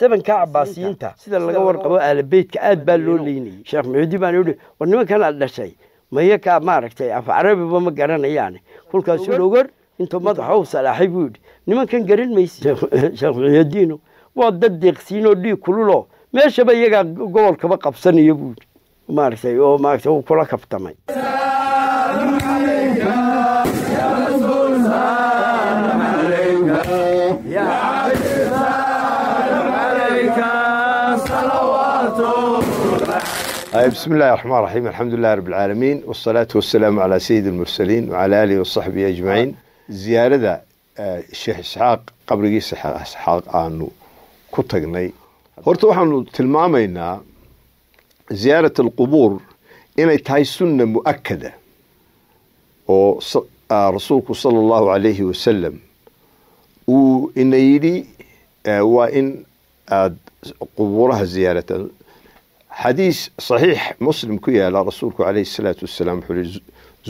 sebanka cabaasiyiinta sida laga warqabo aalabeydka aad baa loo leynayay sheekh muxudi baan idhi war nimankanaad dhashay mayaka maaragtay af carabiba ma garanayaan kulkaasu dhogor intuu madaxa u salaaxay buu yidhi nimankan garan maysi sheekh muxudiino waa dad deeqsiinoo dhiig kululo meeshaba iyagaa gobolkaba qabsanaya buu yidhi maaragtay oo maaragtay uu kula kaftamay بسم الله الرحمن الرحيم الحمد لله رب العالمين والصلاة والسلام على سيد المرسلين وعلى آله وصحبه أجمعين زيارة الشيخ إسحاق قبري إسحاق آنو كتغني horta waxaanu tilmaamaynaa ziyaarat alqubuur inay tahay sunna mu-akada oo ah, rasuulku sala allahu alayhi wasalam uu ina yidhi waa in aada qubuuraha ziyaarataan xadiis saxiix muslim ku yaala rasuulku calayhi salaatu wasalaam wuxuu yihi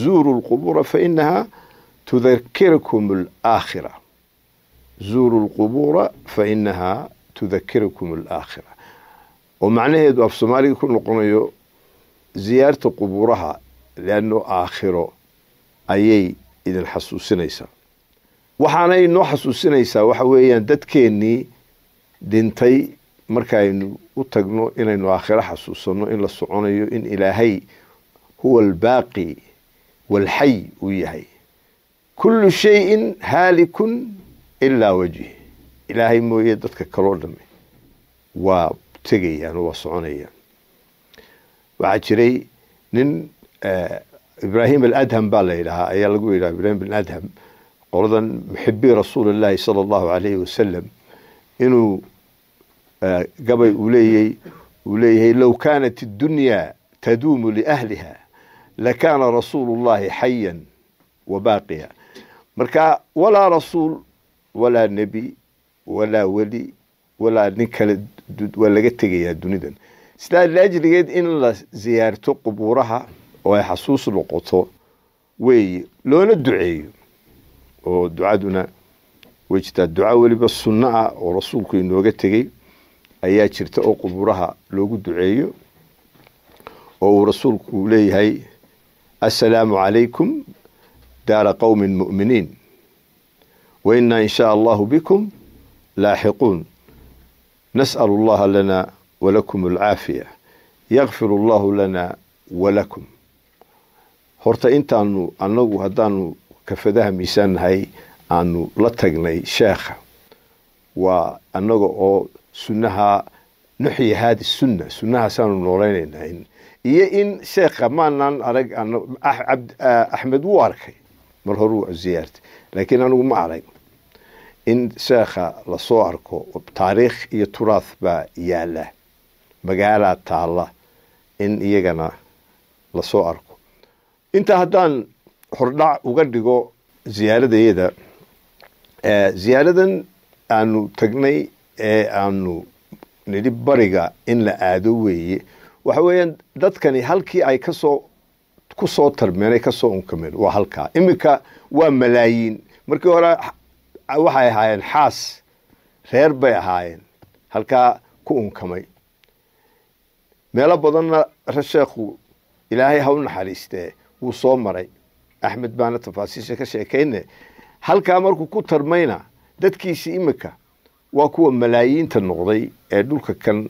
zuuru lqubuura fainaha tudakirakum alaakhira zuuru lqubuura fainaha tudakirakum alaakhira oo macnaheedu af soomaaliga ku noqonayo ziyaarta qubuuraha leanno aakhiro ayay idin xasuusinaysaa waxaanay noo xasuusinaysaa waxa weeyaan dadkeennii dhintay markaaynu u tagno inaynu aakhiro xasuusano in la soconayo in ilaahay huwa albaaqi walxay uu yahay kullu shayin haalikun ilaa wejhi ilaahay mooye dadka kaloo dhamme waa tegayaan waa soconayaan waxaa jiray nin eh, ibraahim aladham baa la yidhahaa ayaa lagu yidhaha ibrahim bin adham qoladan muxibii rasuuli llaahi sala allahu alayhi wasalam inuu gabay uu leeyey uu leeyahay low kaanat اdunyaa taduumu liahliha lakaana rasuulu اllahi xayan wa baaqiya marka walaa rasuul walaa nebi walaa weli walaa nin kale waa laga tegayaa dunidan sidaa laajligeed in la ziyaarto qubuuraha oo ay xasuus noqoto weeye loona duceeyo oo ducaduna way jirtaa duca weliba sunno ah oo rasuulku inooga tegey ayaa jirta oo qubuuraha loogu duceeyo oo uu rasuulku leeyahay assalaamu calaykum daara qowmin mu'miniin wa innaa in shaa allahu bikum laaxiquun nas'alu allaha lana walakum alcaafiya yakfir allahu lana walakum horta intaanu anagu haddaanu kafadaha miisaannahay aanu la tagnay sheekha waa annaga oo sunnaha nuxyi haadi sunna sunnaha saanu noolaynaynaa iyo in sheekha maanaan arag ah ah, axmed wuu arkay mar hore u ziyaartay laakiin anigu ma arag in sheekha lasoo arko taariikh iyo turaath baa yaala magaalaa taalla in iyagana lasoo arko intaa haddaan hordhac uga dhigo ziyaaradayada ziyaaradan aanu tagnay ee aanu nidhi bariga in la aado weeye waxa weeyaan dadkani halkii ay kasoo ku soo tarmeen ay kasoo unkameen waa halkaa iminka waa malaayiin markii hore waxay ahaayeen xaas reer bay ahaayeen halkaa ku unkamay meelo badanna rasheekhu ilaahay ha u naxariistee wuu soo maray axmed baana tafaasiisha ka sheekeyne halkaa markuu ku tarmayna dadkiisii iminka waa kuwa malaayiinta noqday ee dhulka kan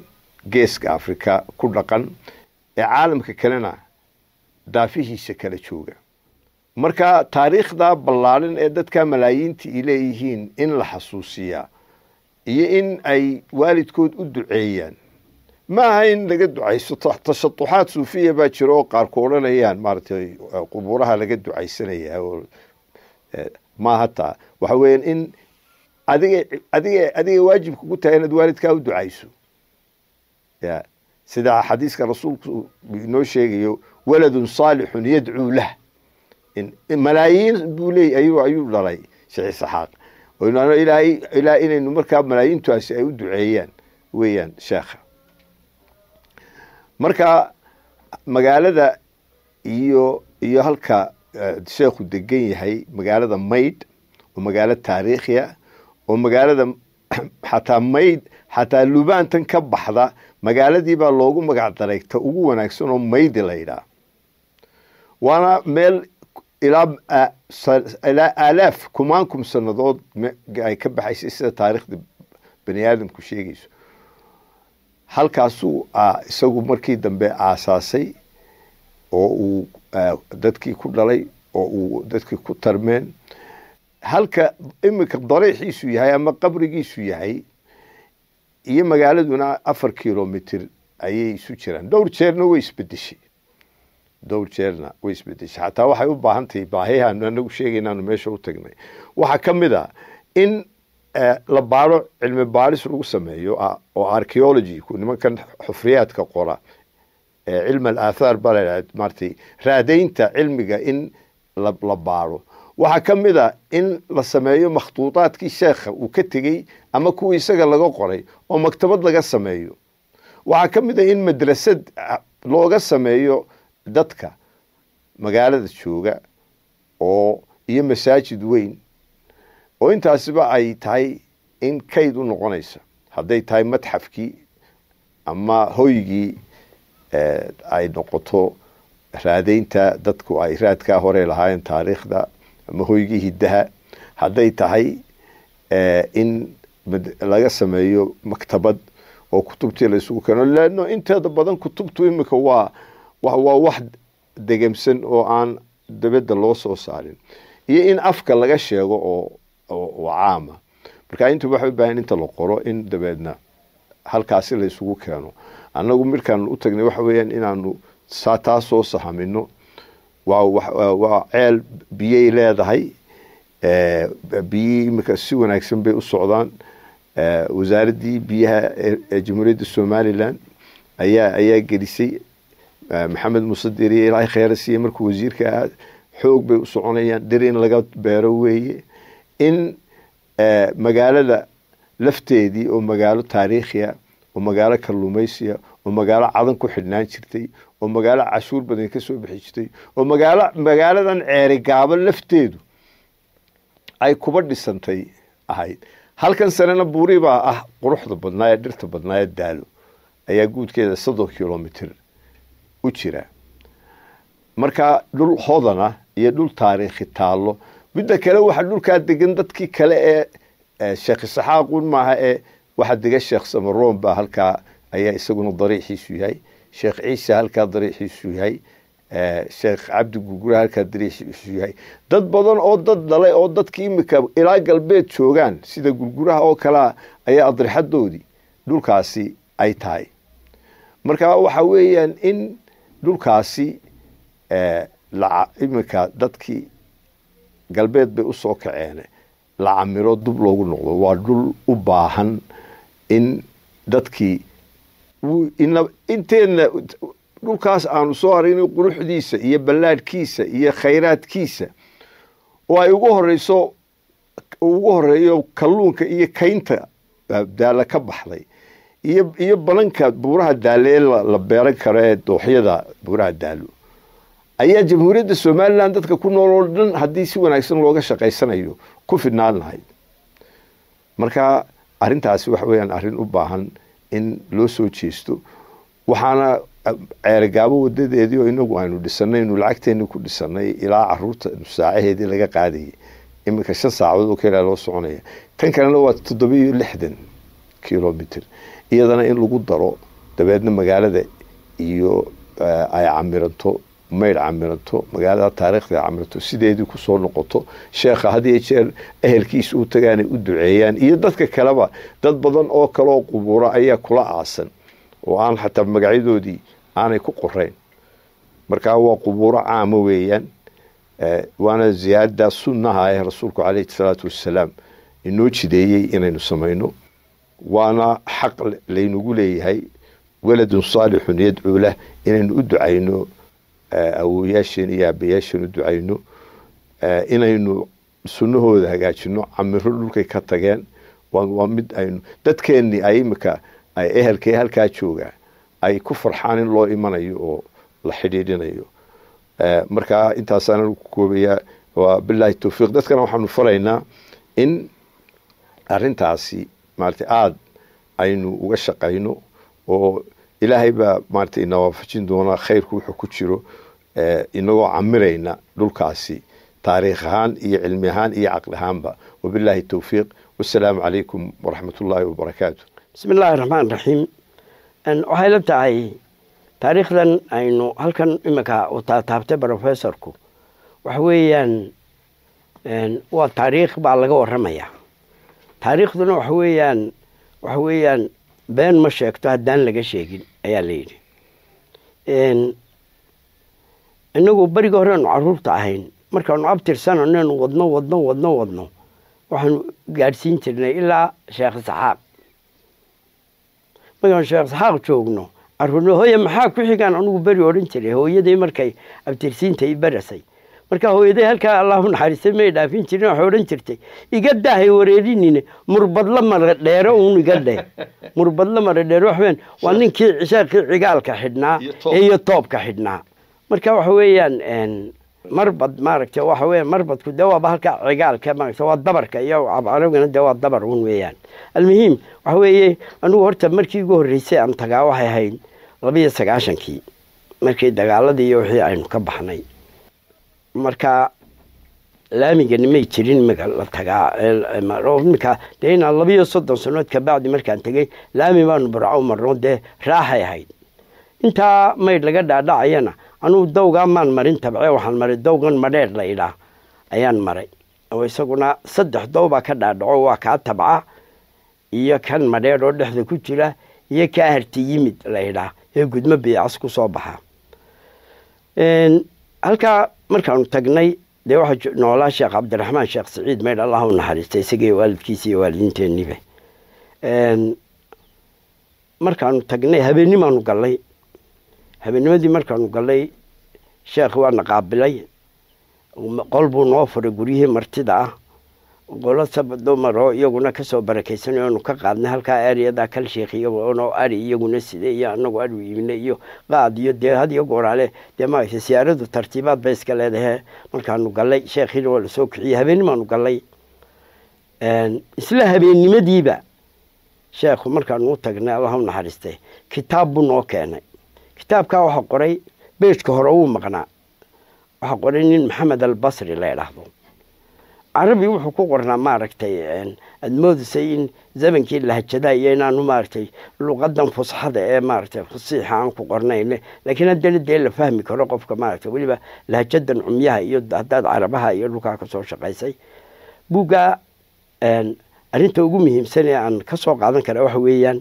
geeska afrika ku dhaqan ee caalamka kalena daafihiisa kala jooga marka taariikhda ballaadan ee dadka malaayiinta ay leeyihiin in la xasuusiyaa iyo in ay waalidkood u duceeyaan ma aha in laga ducayso tashaduxaad suufiya baa jira oo qaar ku odhanayaan maaratay uh, qubuuraha laga ducaysanaya eh, maaha taa waxa weyaan in adiga adiga adiga waajib kugu tahay inaad waalidkaa u ducayso ya sidaa xadiiska rasuulku inoo sheegayo waladun saalixun yadcuu lah malaayiin buu leey ayuu ayuu dhalay sheekh isaxaaq ilaahay ilaa inaynu markaa malaayiintaasi ay u duceeyaan weeyaan sheekha marka magaalada iyo iyo halka eh, sheekhu degan yahay magaalada mayd oo magaalo taariikhiya oo magaalada xataa mayd xataa lubaantan ka baxda magaaladiibaa loogu magac dareegta ugu wanaagsan oo maydi la yidhaah waana meel ilaa ilaa aalaaf kum sannadood ay ka baxaysay sida taariikhda bani aadamku sheegayso halkaasuu isagu markii dambe aasaasay oo uu dadkii ku dhalay oo uu dadkii ku tarmeen halka iminka dariixiisu yahay ama qabrigiisu yahay iyo magaaladuna afar kilomitr ayay isu jiraan dhowr jeerna way isbedeshay dhowr jeerna way isbedeshay xataa waxay u baahan tahay baahiyahaanu anagu sheegaynaanu meesha u tagnay waxaa ka mid ah in e, la baaro cilmi baaris lagu sameeyo oo archeology nimankan xufriyaadka qora e, cilm alaathaar baa la maratay raadaynta cilmiga in la baaro waxaa ka mid a ah in la sameeyo makhtuutaadkii sheekha uu ka tegey ama kuwii isaga laga qoray oo maktabad laga sameeyo waxaa ka mid a ah in madrasad looga sameeyo dadka magaalada jooga oo iyo masaajid weyn oo intaasiba ay tahay in kayd u noqonaysa hadday tahay madxafkii ama hoygii eh, ay noqoto raadaynta dadku ay raadkaa hore lahaayeen taariikhda ama hoygii hidaha hadday tahay eh, in laga sameeyo maktabad oo kutubtii laysugu keeno leano inteeda badan kutubtu imika waa waa wax degemsan oo aan dabadda loo soo saarin iyo in afka laga sheego oo oo caama marka inta waxay ubahan inta la qoro in dabeedna halkaasi laysugu keeno annagu markaanu u tagnay waxa weyaan inaanu saa taa soo sahamino waa ceel biyay leedahay eh, biyihii imika si wanaagsan bay u socdaan eh, wasaaraddii biyaha ee jamhuuriyadda somalilan ayaa ayaa gelisay eh, maxamed muuse deri ilaahay kheyra siiye markuu wasiirka ahaa xoog bay u soconayaan deri in laga beero weeye in magaalada lafteedii oo magaalo taariikhiya oo magaalo kalluumaysiya oo magaalo cadan ku xidhnaan jirtay oo magaalo cashuur badan kasoo bixi jirtay oo magaalo magaaladan ceeri gaabo lafteedu ay kuba dhisantay ahayd halkan sanena buuri baa ah quruxda badnaa ee dhirta badnaa ee daalo ayaa guudkeeda soddon kilomitr u jira markaa dhul hodana iyo dhul taariikhi taallo midda kale waxaa dhulkaa degan dadkii kale ee sheekh isaxaaquun maaha ee waxaa degan sheekh samaroon baa halkaa ayaa isaguna dariixiisu yahay sheekh ciisa halkaa dariixiisu yahay eh, sheekh cabdi gugura halkaa dariixiisu yahay dad badan oo dad dhalay oo dadka imika ilaa galbeed joogaan sida gurguraha oo kalea ayaa adrixadoodii dhulkaasi ay tahay marka waxa weeyaan in dhulkaasi eh, imika dadkii galbeed bay usoo kaceene la camiro dub loogu noqdo waa dhul u baahan in dadkii inteenna dhulkaas aanu soo haray quruxdiisa iyo ballaadhkiisa iyo khayraadkiisa oo ay ugu horeyso ugu horeeyo kalluunka iyo kaynta daala ka baxday iyo iyo balanka buuraha daale ee la beeran karo ee dooxyada buuraha daalo ayaa jamhuuriyadda somalilan dadka ku nool oo dhan haddii si wanaagsan looga shaqaysanayo ku fidnaan lahayd marka arrintaasi waxa weeyaan arrin u baahan in loo soo jeesto waxaana ah, ceerigaabo wadadeedii oo inagu aynu dhisanaynu lacagteeni ku dhisanay ilaa caruurta saacaheedii laga qaadayay iminka shan saacadood oo keliya loo soconaya tan kalena waa iyo lixdan kilomitr iyadana in lagu daro dabeedna magaalada iyo ah, ay camiranto maydh camiranto magaalada taariikhda camiranto sideedii kusoo noqoto sheekha hadiyo jeer ehelkiisa u tagaanay u duceeyaan iyo dadka kaleba dad badan oo kaleoo qubura ayaa kula aasan oo aan xataa magacyadoodii aanay ku qorayn markaa waa qubuuro caama weeyaan waana ziyaarada sunnaha ee rasuulku caleyhi salaatu wassalaam inoo jideeyey inaynu samayno waana xaq laynagu leeyahay waladun saalixun yadcuu lah inaynu u ducayno awoyaasheen iyo aabayaasheen u ducayno inaynu sunnahooda hagaajino camiro dhulkay ka tageen waa mid aynu dadkeennii ay imika ehelka halkaa jooga ay ku farxaan in loo imanayo oo la xidhiidhinayo markaa intaasaan ku koobayaa waa bilaahi towfiiq dadkana waxaanu falaynaa in arintaasi maarata aada aynu uga shaqayno oo ilaahay baa maarata inawaafajin doonaa khayrku wuxuu ku jiro inagoo camirayna dhulkaasi taariikh ahaan iyo cilmi ahaan iyo caqli ahaanba wabilaahi towfiiq wasalaamu calaykum waraxmat ullaahi wabarakaatu bismi illaahi raxmaan raxiim waxay la tahay taariikhdan aynu halkan iminka u taataabtay brofesorku waxa weeyaan waa taariikh baa laga waramayaa taariikhduna waxa weeyaan waxa weeyaan been ma sheegto haddaan laga sheegin ayaa layidhi innagu beriga horeanu caruurta ahayn markaanu abtirsano abtirsanannu wadno wadno wadno wadno waxaanu gaadhsiin jirnay ilaa sheekh isxaaq markaanu sheekh isxaaq joogno caruurna hooye maxaa ku xigaan anugu beri odhan jiray hooyadii markay abtirsiinta i barasay marka hooyaday halkaa allah u naxariistay may dhaafin jirin wax odhan jirtay iga daahay wareerinine murbadla mara dheero uun iga dheh murbadla mara dheer waa ninkii cishaaqii cigaalka xidhnaa iyo toobka xidhnaa marka waxa weeyaan marbad maaragta waxa weya marbadku dee waaba halka cigaalka maaragta waa dabarka iyo abcarabgana dee waa dabar uun weeyaan almuhiim waxa weeye anigu horta markii ugu horreysay aan tagaa waxay ahayd labiiyo sagaashankii markii dagaaladii iyo wixii aynu ka baxnay markaa laamigani may jirin mga la tagaa iminka dee inaan labiyo soddon sannood kabacdi markaan tegey laami baanu burco u marno dee raaxay ahayd intaa mayd laga dhaadhacayana anuu dawgaa maan marin tabce waxaan maray dawgan madheer la idhaa ayaan maray oo isaguna saddex dowbaa ka dhaadhaco waa kaa tabca iyo kan madheer oo dhexda ku jira iyo kaa harti yimid la idhaa ee gudmo biicas ku soo baxa halkaa markaanu tagnay dee waxaa noolaa sheekh cabdiraxmaan sheekh siciid maydh allah u naxariista isagiiyo waalidkiisa iyo waalidiinteenniiba markaanu tagnay habeennimaanu gallay habeennimadii markaanu gallay sheekh waana qaabilay qol buu noo furay guryihii martida ah golo saba dumar oo iyaguna kasoo barakaysanay oonu ka qaadnay halkaa aryada kal sheekh iyagoonoo ari iyaguna side iyo anagu adhu iibna iyo qaad iyo dee hadiyo gooraale dee maaragtay siyaaradu tartiibaad bay iska leedahe markaanu galay sheekhiina waa lasoo kiciyey habeenimaanu gallay isla habeennimadiiba sheekhu markaanu u tagnay allaha u naxariistay kitaab buu noo keenay kitaabkaa waxaa qoray beejka hore wuu maqnaa waxaa qoray nin maxamed albasri la idhaahdo carabi wuxuu ku qornaa maaragtay aad moodaysa in zamankii lahajadaha iyo inaanu maaragtay luqadan fusxada ee maaragtay fasiixa aan ku qornayn laakiin haddana dee la fahmi karo qofka maaragtay weliba lahajadan cumyaha iyo haddaad carabaha iyo dhulkaa kasoo shaqaysay buuggaa arrinta ugu muhiimsan ee aan kasoo qaadan kara waxa weeyaan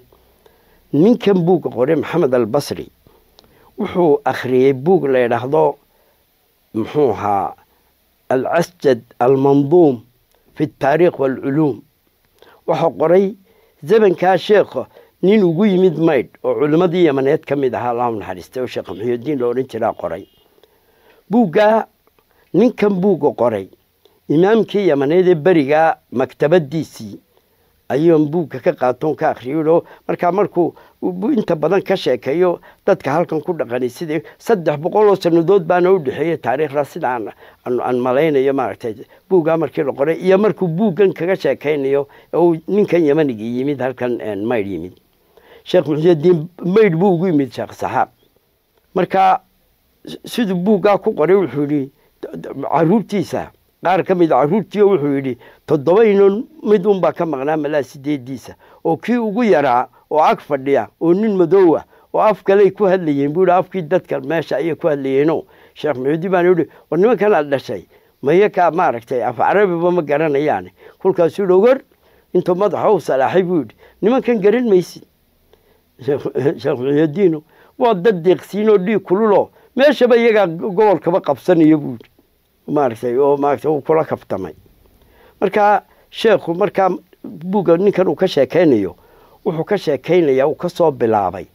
ninkan buugga qore maxamed albasri wuxuu akhriyey buug la ydhaahdo muxuu ahaa alcasjad almanduum fi taariikh waalculuum wuxuu qoray zamankaa sheekho nin ugu yimid maydh oo culimmadii yamaneed ka mid ahaa allahu naxariistay oo sheekh maxiyudiin la odhan jiraa qoray buuggaa ninkan buugga qoray imaamkii yamaneed ee berigaa maktabadiisii ayuun buugga ka qaatoon ka akhriyoo markaa markuu inta badan ka sheekeeyo dadka halkan ku dhaqanay sidii saddex boqoloo sanadood baana u dhexeeya taariikhda sidaan aan malaynayo maaragtay buuggaa markii la qoray iyo markuu buuggan kaga sheekaynayo uu ninkan yamanigii yimid halkan maydh yimid sheekh muxudiin maydh buu ugu yimid sheekh saxaab marka siduu buuggaa ku qoray wuxuu yidhi caruurtiisa qaar ka mid ah caruurtiio wuxuu yidhi toddoba inon mid unbaa ka maqnaa malaa sideediisa oo kii ugu yaraa oo ag fadhiya oo nin madoowa ah, oo af kaley ku hadlayeen buu yihi afkii dadka meesha ayay ku hadlayeeno sheekh maxuudi baana yidhi war nimankanaad dhashay mayakaa maaragtay af carabiba ma garanayaane kulkaasu yihi ogar intuu madaxa u salaaxay buu yidhi nimankan garan maysid sheekh muxuudiino waa dad deeqsiinoo dhiig kululoo meeshaba iyagaa gobolkaba qabsanaya buu yidhi maaragtay oo maaragtay uu kula kaftamay markaa sheekhu markaa buugga ninkan uu ka sheekeynayo wuxuu ka sheekaynayaa uu ka soo bilaabay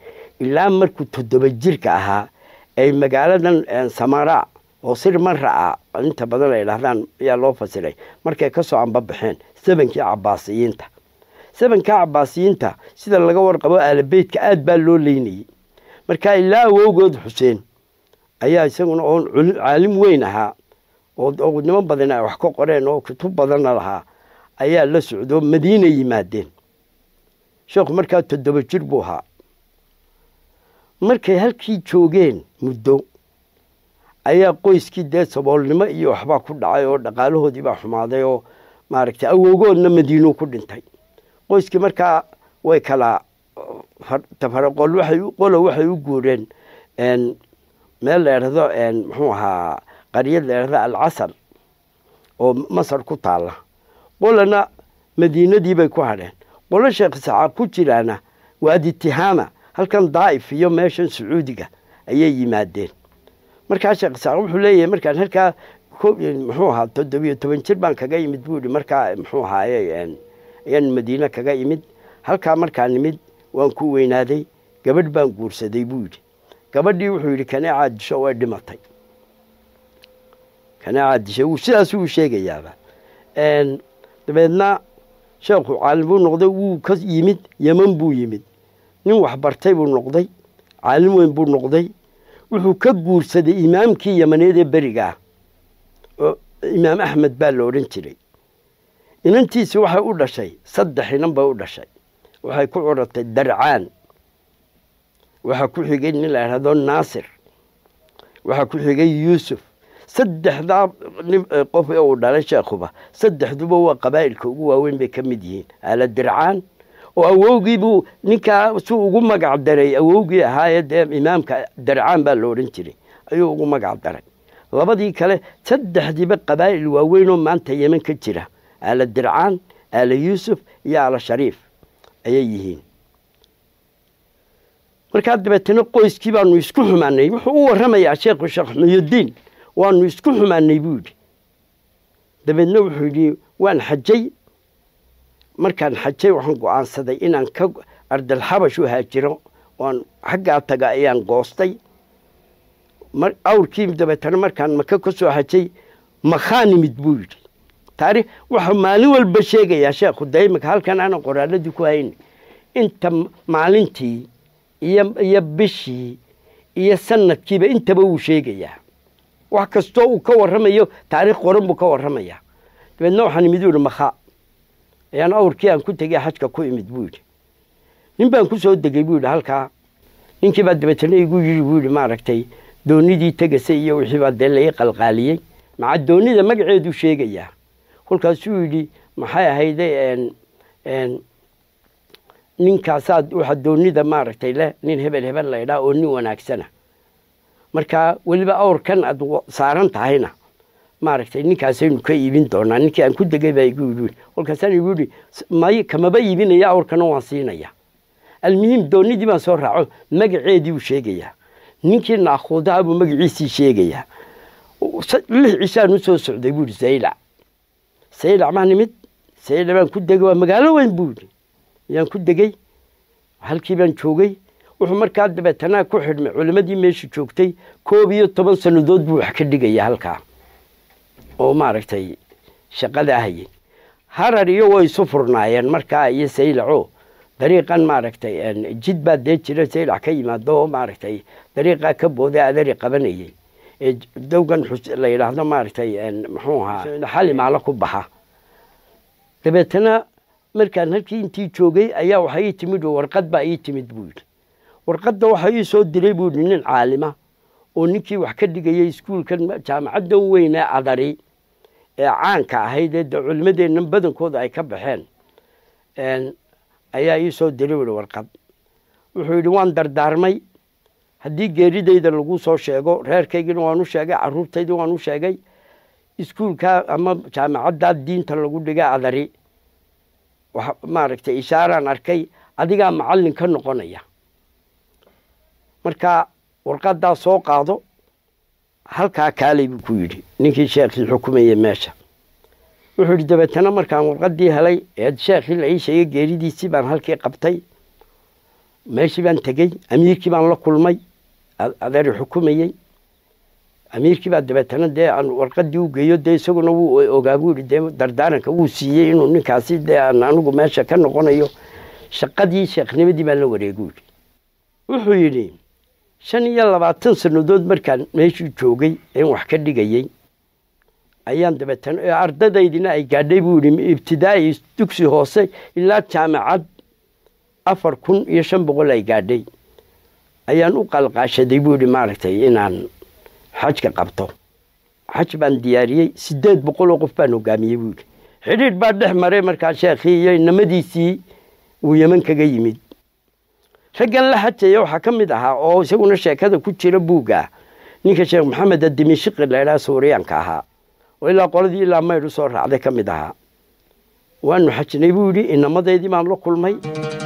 ilaa markuu toddoba jirka ahaa ay magaaladan eh, samara oo sir mara a inta badan ay dhahdaan ayaa loo fasiray markay ka soo anbabaxeen sabankii cabaasiyiinta sabankaa cabaasiyiinta sida laga warqabo aalabeydka aad baa loo leynayey markaa ilaa awowgood xuseen ayaa isaguna oon caalim weyn ahaa oo niman badan ay wax ka qoreen oo kutub badanna lahaa ayaa la socdo madiina yimaadeen sheekhu markaa toddoba jir buu ahaa markay halkii joogeen muddo ayaa qoyskii dee saboolnimo iyo waxbaa ku dhacay oo dhaqaalahoodiibaa xumaaday oo maaragtay awowgoodna madiinu ku dhintay qoyskii markaa way kala tafaraqol waxay u guureen meel la idhahdo muxuu ahaa qaryad la idhahdo alcasar oo masar ku taalla qolana madiinadiibay ku hadheen qolasha qisacaa ku jiraana waaditihaama halkan daa'if iyo meeshan sacuudiga ayay yimaadeen markaa sheekh isaaq wuxuu leeyahay markaan halkaa muxuu ahaa toddobiyo toban jir baan kaga yimid buu yihi markaa muxuu ahaaye ayaan madiine kaga yimid halkaa markaa nimid waan ku weynaaday gabadh baan guursaday buu yidhi gabadhii wuxuu yidhi kaneecaad disho way dhimatay kaneecaad disho sidaas wuu sheegayaaba dabeedna sheekhu caalim buu noqday wuu ka yimid yeman buu yimid nin waxbartay buu noqday caalim weyn buu noqday wuxuu ka guursaday imaamkii yamaneed ee berigaah oo imaam axmed baa la odhan jiray inantiisi waxay u dhashay saddex inan bay u dhashay waxay ku curatay darcaan waxaa ku xigay nin la yidhahdo naasir waxaa ku xigay yuusuf saddexdaa nin eh, qof ee uu dhalay sheekhuba saddexduba waa qabaa'ilka ugu waaweyn bay ka mid yihiin aala dircaan oo awowgiibuu ninkaa suu ugu magac daray awowgii ahaayee dee imaamka darcaan baa la odhan jiray ayuu ugu magac daray labadii kale saddexdiiba qabaa'il waaweynoo maanta yeman ka jira aala dircaan aala yuusuf iyo aala shariif ayay yihiin markaa dabeetana qoyskii baanu isku xumaanay wuxuu u warramayaa sheekhu sheekh xuyudiin waanu isku xumaanay buu yidhi dabeedna wuxuu yidhi waan xajay markaan xajay waxaan go-aansaday inaan ka ardalxabash u haajiro oan xaggaa taga ayaan goostay awrkii dabeetana markaan maka ka soo hajay makaa buu yidhi taari waxau maalin walba sheegayaa sheekhu daymika halkan aana qoraaladii ku hayn inta maalintii iyo bishii iyo sanadkiiba intaba wuu sheegayaa wax kastoo uu ka warramayo taarikh qoran buu ka warramayaa dabeedna waxaan imid u makha ayaan awrkii aan ku tegay xajka ku imid buu yidhi nin baan ku soo degey buu yidhi halkaa ninkii baa dabeetana igu yidhi buu yidhi maaragtay doonidii tegase iyo wixii baa dee laii qalqaaliyey maca doonida magaceedu sheegayaa kolkaasuu yidhi maxay ahayde ninkaasaad waxa doonida maaragtay leh nin hebel hebel laydhaa oo nin wanaagsana markaa weliba awrkan aad saaran tahayna maaragtay ninkaasaynu ka iibin doonaa ninkii aan ku degay baa igu yii kolkaasaan igu yidhi may kamaba iibinaya awrkana waan siinaya almuhiim doonidii baan soo raaco magaceedii uu sheegayaa ninkii naakuudaha buu magaciisii sheegayaa lix cishaan u socday buu yidhi saylac saylac maa nimid saylac baan ku degay waa magaalo weyn buu yidhi yaan ku degey halkii baan joogay wuxuu markaa dabeetanaa ku xidhmay culimmadii meesha joogtay koob iyo toban sannadood buu wax ka dhigaya halkaa oo maaragtay shaqadaa hayay harar iyo way isu furnaayeen markaa iyo saylaco dariiqan maaragtay jid baa dee jira saylac ka yimaado oo maaragtay dariiqaa ka booda adari qabanayay ee dowgan la yidhaahdo maaragtay muxuu ahaa xali maalo ku baxa dabeetana markaan halkii intii joogay ayaa waxay ii timid warqad baa ii timid buu yidhi warqadda waxaa ii soo diray buu nin caalima oo ninkii wax ka dhigayay iskuulkan jaamacadda weynee adari ee caanka ahayd ee dee badankooda ay ka baxeen ayaa ii soo diray buu warqad wuxuu yidhi waan dardaarmay haddii geeridayda lagu soo sheego reerkaygina waan u sheegay carruurtaydii waan u sheegay iskuulkaa ama jaamacaddaa diinta lagu dhigay adari maaragtay ishaaraan arkay adigaa macallin ka noqonaya markaa warqadaa soo qaado halkaa kaalay buu ku yidhi ninkii sheekhii xukumaya meesha wuxuu yidhi dabeetana markaan warqadii helay eed sheekhii la ii sheegay geeridiisii baan halkii qabtay meeshii baan tegey amiirkii baan la kulmay adeeri xukumayey amiirkii baa dabeetana dee aan warqadii u geeyo dee isaguna wuu ogaa buu yidhi dee dardaaranka wuu siiyey inuu ninkaasi dee aan anigu meesha ka noqonayo shaqadii sheekhnimadii baan la wareeguu yidhi wuxuu yidhi shan iyo labaatan sannadood markaan meeshuu joogay een wax ka dhigayey ayaan dabeetan ardadaydina ay gaadhay buu yidhi ibtidaai dugsi hoose ilaa jaamacad afar kun iyo shan boqol ay gaadhay ayaan u qalqaashaday buu yidhi maaragtay inaan xajka qabto xaj baan diyaariyey siddeed boqoloo qof baan hogaamiyey buu yidhi xidhiidh baa dhex maray markaa sheekhii iyo inamadiisii uu yeman kaga yimid raggan la hajaya waxaa ka mid ahaa oo isaguna sheekada ku jira buugga ninka sheekh maxamed adimishiqi laydhaha suuriyaanka ahaa oo ilaa qoladii ilaa maydh u soo raacday ka mid ahaa waanu xajnay buu yidhi inamadaydii baan la kulmay